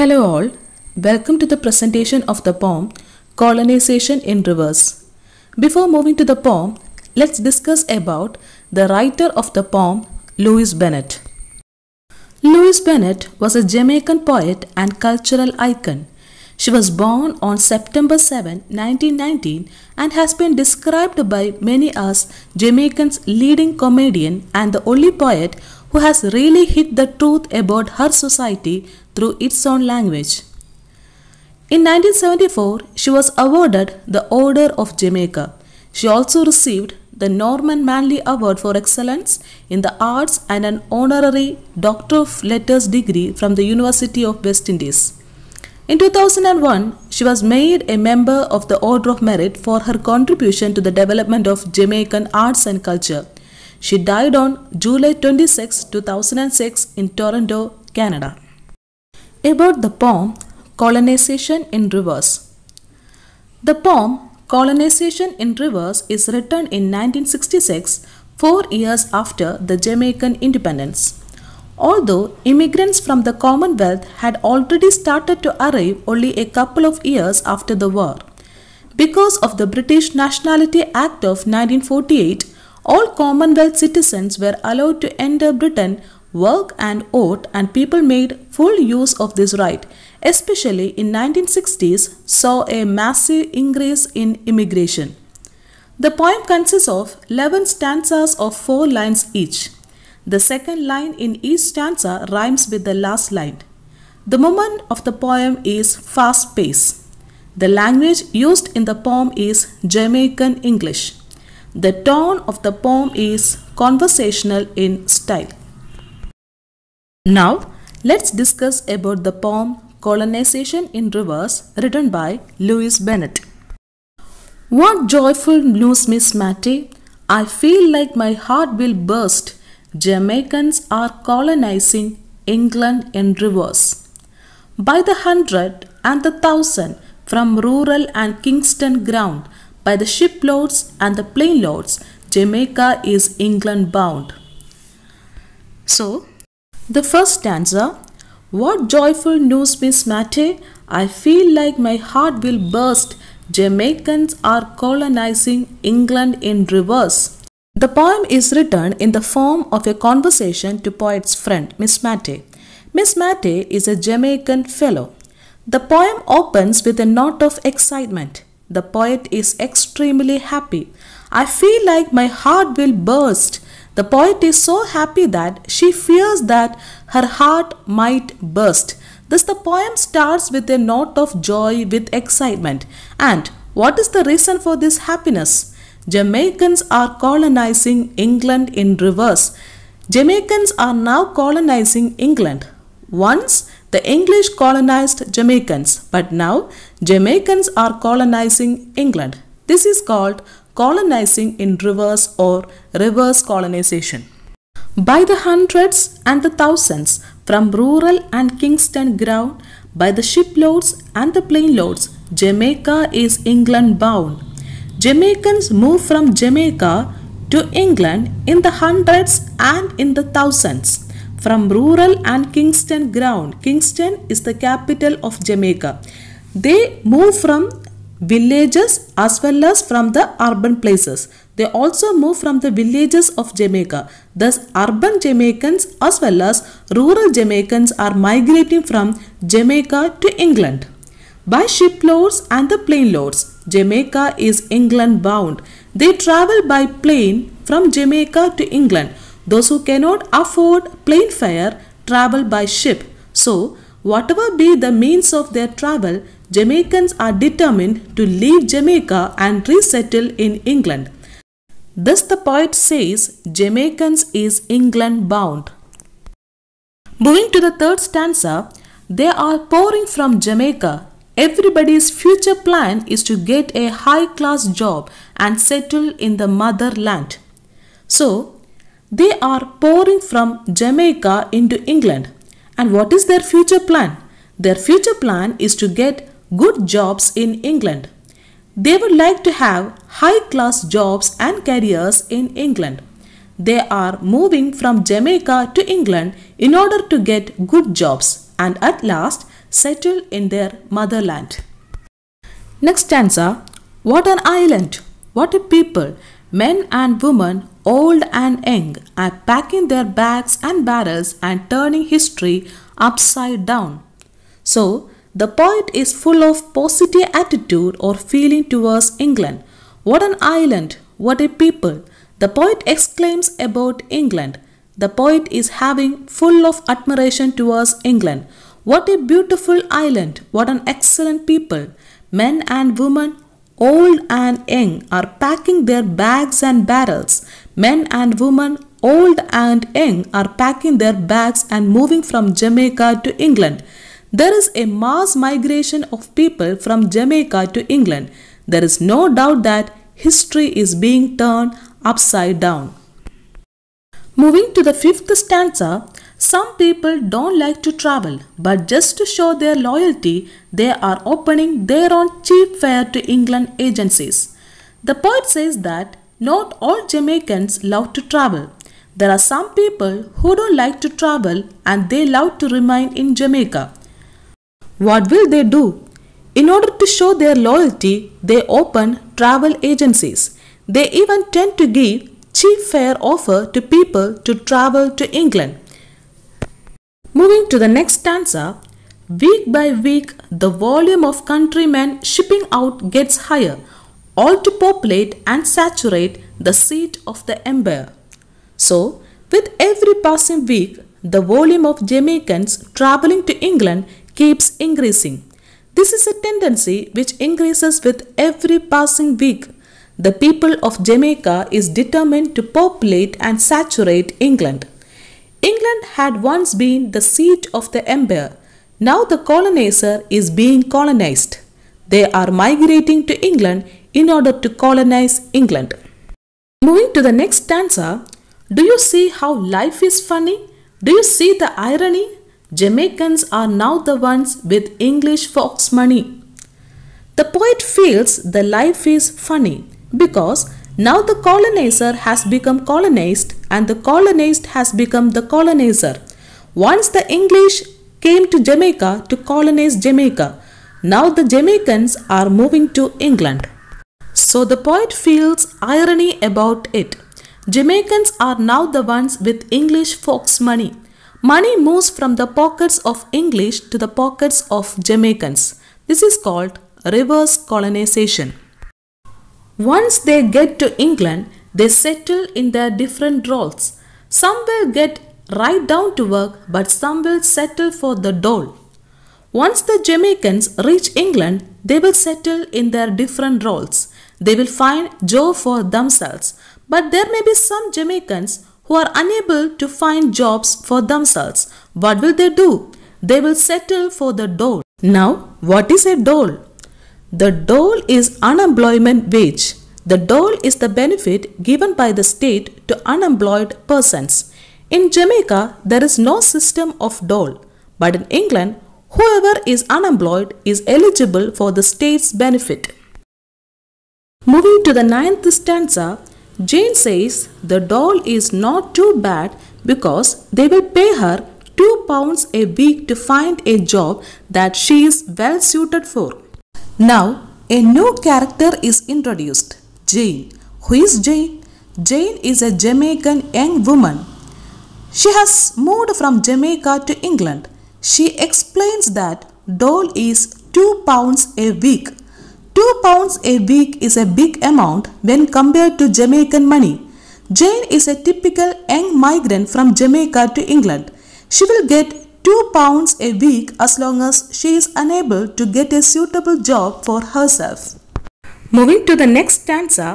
Hello all, welcome to the presentation of the poem Colonization in Reverse." Before moving to the poem, let's discuss about the writer of the poem, Louis Bennett. Louis Bennett was a Jamaican poet and cultural icon. She was born on September 7, 1919 and has been described by many as Jamaican's leading comedian and the only poet who has really hit the truth about her society through its own language. In 1974, she was awarded the Order of Jamaica. She also received the Norman Manley Award for Excellence in the Arts and an honorary Doctor of Letters degree from the University of West Indies. In 2001, she was made a member of the Order of Merit for her contribution to the development of Jamaican arts and culture. She died on July 26, 2006 in Toronto, Canada. About the poem colonization in rivers. The poem colonization in rivers, is written in 1966, four years after the Jamaican independence. Although immigrants from the Commonwealth had already started to arrive only a couple of years after the war. Because of the British Nationality Act of 1948, all Commonwealth citizens were allowed to enter Britain work and art and people made full use of this right, especially in 1960s saw a massive increase in immigration. The poem consists of 11 stanzas of 4 lines each. The second line in each stanza rhymes with the last line. The movement of the poem is fast paced. The language used in the poem is Jamaican English. The tone of the poem is conversational in style. Now, let's discuss about the poem Colonization in Reverse" written by Louis Bennett. What joyful news, Miss Matty! I feel like my heart will burst. Jamaicans are colonizing England in reverse, By the hundred and the thousand from rural and Kingston ground, by the shiploads and the plainloads, Jamaica is England bound. So, the first stanza What joyful news, Miss Matte! I feel like my heart will burst. Jamaicans are colonizing England in reverse. The poem is written in the form of a conversation to poet's friend, Miss Matte. Miss Matte is a Jamaican fellow. The poem opens with a note of excitement. The poet is extremely happy. I feel like my heart will burst. The poet is so happy that she fears that her heart might burst. Thus, the poem starts with a note of joy with excitement. And what is the reason for this happiness? Jamaicans are colonizing England in reverse. Jamaicans are now colonizing England. Once the English colonized Jamaicans, but now Jamaicans are colonizing England. This is called colonizing in reverse or reverse colonization. By the hundreds and the thousands from rural and Kingston ground, by the shiploads and the plane loads, Jamaica is England bound. Jamaicans move from Jamaica to England in the hundreds and in the thousands from rural and Kingston ground. Kingston is the capital of Jamaica. They move from villages as well as from the urban places. They also move from the villages of Jamaica. Thus, urban Jamaicans as well as rural Jamaicans are migrating from Jamaica to England. By shiploads and the plane loads, Jamaica is England bound. They travel by plane from Jamaica to England. Those who cannot afford plane fare travel by ship. So, Whatever be the means of their travel, Jamaicans are determined to leave Jamaica and resettle in England. Thus the poet says, Jamaicans is England bound. Moving to the third stanza, they are pouring from Jamaica. Everybody's future plan is to get a high class job and settle in the motherland. So, they are pouring from Jamaica into England. And what is their future plan? Their future plan is to get good jobs in England. They would like to have high class jobs and careers in England. They are moving from Jamaica to England in order to get good jobs and at last settle in their motherland. Next stanza What an island! What a people! Men and women old and young, are packing their bags and barrels and turning history upside down. So, the poet is full of positive attitude or feeling towards England. What an island! What a people! The poet exclaims about England. The poet is having full of admiration towards England. What a beautiful island! What an excellent people! Men and women, old and young, are packing their bags and barrels, Men and women, old and young, are packing their bags and moving from Jamaica to England. There is a mass migration of people from Jamaica to England. There is no doubt that history is being turned upside down. Moving to the fifth stanza, some people don't like to travel, but just to show their loyalty, they are opening their own cheap fare to England agencies. The poet says that not all Jamaicans love to travel. There are some people who don't like to travel and they love to remain in Jamaica. What will they do? In order to show their loyalty, they open travel agencies. They even tend to give cheap fare offer to people to travel to England. Moving to the next stanza, week by week the volume of countrymen shipping out gets higher all to populate and saturate the seat of the empire. So, with every passing week, the volume of Jamaicans traveling to England keeps increasing. This is a tendency which increases with every passing week. The people of Jamaica is determined to populate and saturate England. England had once been the seat of the empire. Now the colonizer is being colonized. They are migrating to England in order to colonize England. Moving to the next stanza, do you see how life is funny? Do you see the irony? Jamaicans are now the ones with English fox money. The poet feels the life is funny because now the colonizer has become colonized and the colonized has become the colonizer. Once the English came to Jamaica to colonize Jamaica, now the Jamaicans are moving to England. So the poet feels irony about it. Jamaicans are now the ones with English folks' money. Money moves from the pockets of English to the pockets of Jamaicans. This is called reverse colonization. Once they get to England, they settle in their different roles. Some will get right down to work, but some will settle for the dole. Once the Jamaicans reach England, they will settle in their different roles. They will find job for themselves. But there may be some Jamaicans who are unable to find jobs for themselves. What will they do? They will settle for the dole. Now, what is a dole? The dole is unemployment wage. The dole is the benefit given by the state to unemployed persons. In Jamaica, there is no system of dole. But in England, whoever is unemployed is eligible for the state's benefit. Moving to the ninth stanza, Jane says the doll is not too bad because they will pay her 2 pounds a week to find a job that she is well suited for. Now, a new character is introduced Jane. Who is Jane? Jane is a Jamaican young woman. She has moved from Jamaica to England. She explains that doll is 2 pounds a week 2 pounds a week is a big amount when compared to Jamaican money. Jane is a typical young migrant from Jamaica to England. She will get 2 pounds a week as long as she is unable to get a suitable job for herself. Moving to the next stanza,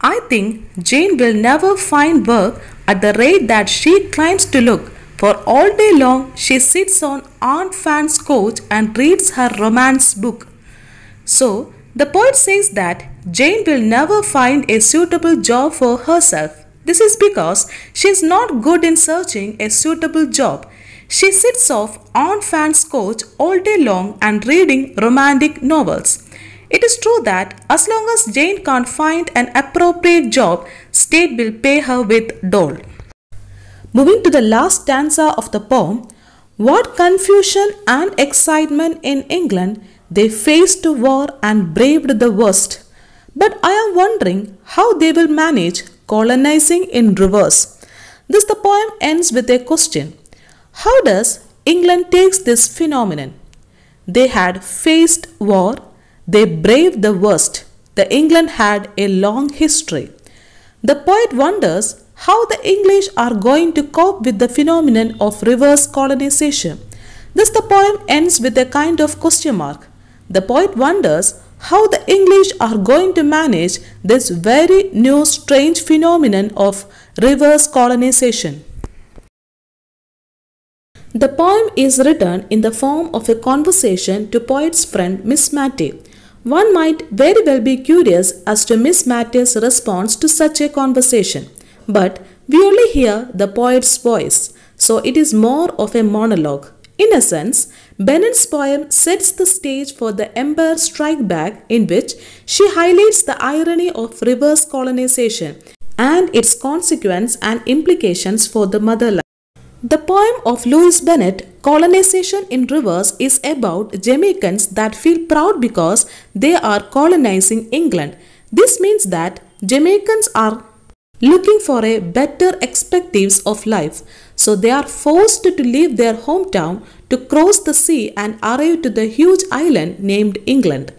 I think Jane will never find work at the rate that she climbs to look, for all day long she sits on Aunt Fan's couch and reads her romance book. So, the poet says that Jane will never find a suitable job for herself. This is because she is not good in searching a suitable job. She sits off on fan's couch all day long and reading romantic novels. It is true that as long as Jane can't find an appropriate job, state will pay her with dole. Moving to the last stanza of the poem, what confusion and excitement in England they faced war and braved the worst. But I am wondering how they will manage colonizing in reverse. Thus the poem ends with a question. How does England take this phenomenon? They had faced war, they braved the worst. The England had a long history. The poet wonders how the English are going to cope with the phenomenon of reverse colonization. Thus the poem ends with a kind of question mark. The poet wonders how the English are going to manage this very new strange phenomenon of reverse colonization. The poem is written in the form of a conversation to poet's friend Miss Matty. One might very well be curious as to Miss Matty's response to such a conversation, but we only hear the poet's voice, so it is more of a monologue. In a sense, Bennett's poem sets the stage for the Empire Strike Back, in which she highlights the irony of reverse colonization and its consequence and implications for the motherland. The poem of Lewis Bennett, Colonization in Reverse, is about Jamaicans that feel proud because they are colonizing England. This means that Jamaicans are looking for a better expectations of life, so they are forced to leave their hometown to cross the sea and arrive to the huge island named England.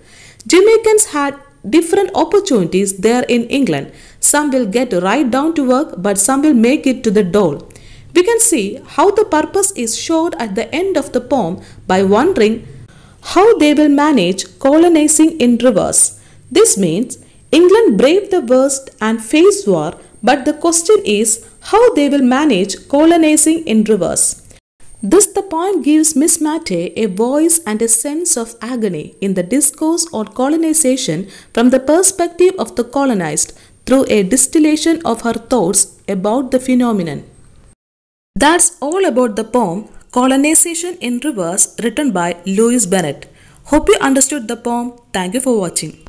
Jamaicans had different opportunities there in England. Some will get right down to work, but some will make it to the dole. We can see how the purpose is showed at the end of the poem by wondering how they will manage colonizing in reverse. This means England braved the worst and faced war, but the question is how they will manage colonizing in reverse. Thus, the poem gives Miss Matte a voice and a sense of agony in the discourse on colonization from the perspective of the colonized through a distillation of her thoughts about the phenomenon. That's all about the poem Colonization in Reverse written by Louise Bennett. Hope you understood the poem. Thank you for watching.